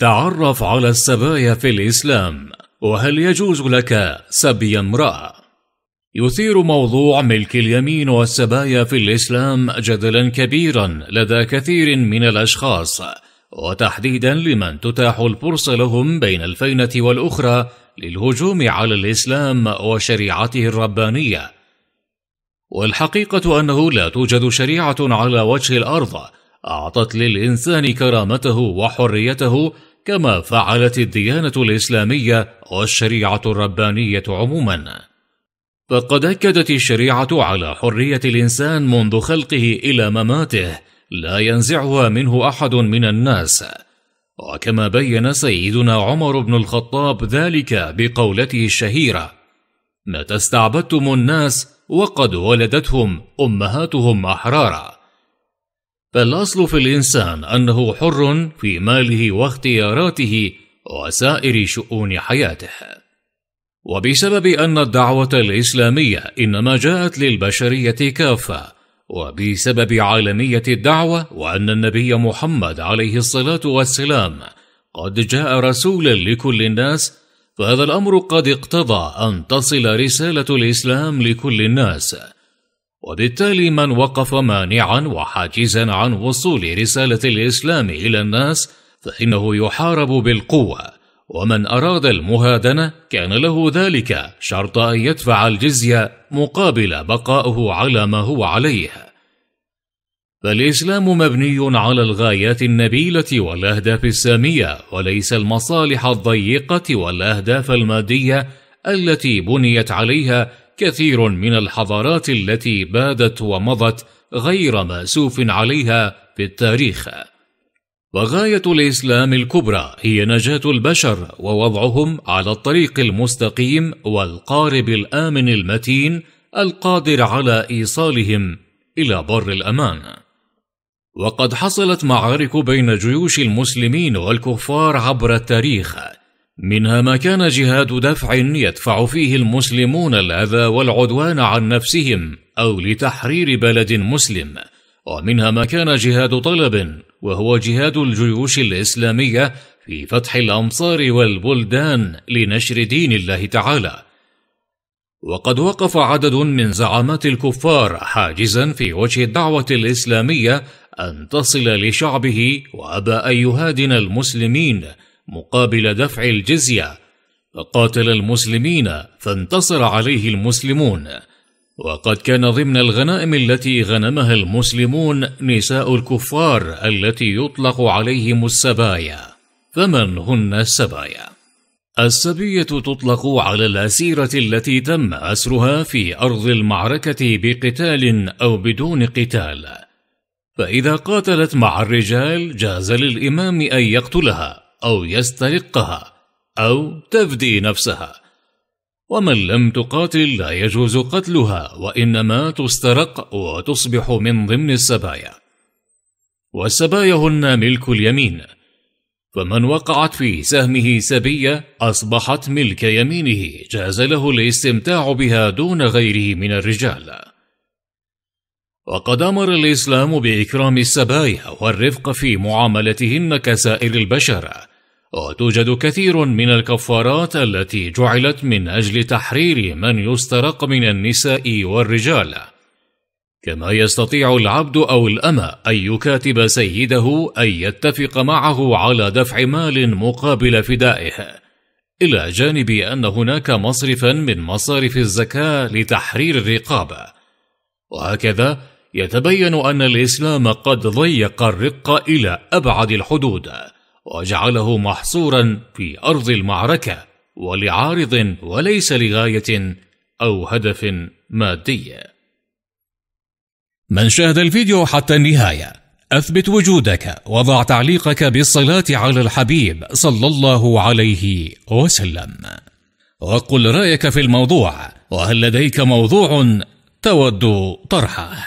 تعرف على السبايا في الإسلام وهل يجوز لك سبي امرأة؟ يثير موضوع ملك اليمين والسبايا في الإسلام جدلا كبيرا لدى كثير من الأشخاص وتحديدا لمن تتاح الفرصة لهم بين الفينة والأخرى للهجوم على الإسلام وشريعته الربانية والحقيقة أنه لا توجد شريعة على وجه الأرض أعطت للإنسان كرامته وحريته كما فعلت الديانة الإسلامية والشريعة الربانية عموما فقد أكدت الشريعة على حرية الإنسان منذ خلقه إلى مماته لا ينزعها منه أحد من الناس وكما بين سيدنا عمر بن الخطاب ذلك بقولته الشهيرة متى استعبدتم الناس وقد ولدتهم أمهاتهم أحرارا فالأصل في الإنسان أنه حر في ماله واختياراته وسائر شؤون حياته وبسبب أن الدعوة الإسلامية إنما جاءت للبشرية كافة وبسبب عالمية الدعوة وأن النبي محمد عليه الصلاة والسلام قد جاء رسولا لكل الناس فهذا الأمر قد اقتضى أن تصل رسالة الإسلام لكل الناس وبالتالي من وقف مانعا وحاجزا عن وصول رسالة الإسلام إلى الناس فإنه يحارب بالقوة ومن أراد المهادنة كان له ذلك شرط أن يدفع الجزية مقابل بقائه على ما هو عليه فالإسلام مبني على الغايات النبيلة والأهداف السامية وليس المصالح الضيقة والأهداف المادية التي بنيت عليها كثير من الحضارات التي بادت ومضت غير ماسوف عليها في التاريخ وغايه الاسلام الكبرى هي نجاه البشر ووضعهم على الطريق المستقيم والقارب الامن المتين القادر على ايصالهم الى بر الامان وقد حصلت معارك بين جيوش المسلمين والكفار عبر التاريخ منها ما كان جهاد دفع يدفع فيه المسلمون الاذى والعدوان عن نفسهم او لتحرير بلد مسلم ومنها ما كان جهاد طلب وهو جهاد الجيوش الاسلاميه في فتح الامصار والبلدان لنشر دين الله تعالى وقد وقف عدد من زعامات الكفار حاجزا في وجه الدعوه الاسلاميه ان تصل لشعبه وابى ان يهادن المسلمين مقابل دفع الجزية فقاتل المسلمين فانتصر عليه المسلمون وقد كان ضمن الغنائم التي غنمها المسلمون نساء الكفار التي يطلق عليهم السبايا فمن هن السبايا؟ السبية تطلق على الأسيرة التي تم أسرها في أرض المعركة بقتال أو بدون قتال فإذا قاتلت مع الرجال جاز للإمام أن يقتلها أو يسترقها أو تفدي نفسها ومن لم تقاتل لا يجوز قتلها وإنما تسترق وتصبح من ضمن السبايا والسبايا هن ملك اليمين فمن وقعت في سهمه سبية أصبحت ملك يمينه جاز له الاستمتاع بها دون غيره من الرجال وقد أمر الإسلام بإكرام السبايا والرفق في معاملتهن كسائر البشر وتوجد كثير من الكفارات التي جعلت من أجل تحرير من يسترق من النساء والرجال كما يستطيع العبد أو الأمة أن يكاتب سيده أن يتفق معه على دفع مال مقابل فدائه إلى جانب أن هناك مصرفا من مصارف الزكاة لتحرير الرقابة وهكذا يتبين أن الإسلام قد ضيق الرق إلى أبعد الحدود وجعله محصورا في أرض المعركة ولعارض وليس لغاية أو هدف مادي من شاهد الفيديو حتى النهاية أثبت وجودك وضع تعليقك بالصلاة على الحبيب صلى الله عليه وسلم وقل رأيك في الموضوع وهل لديك موضوع تود طرحه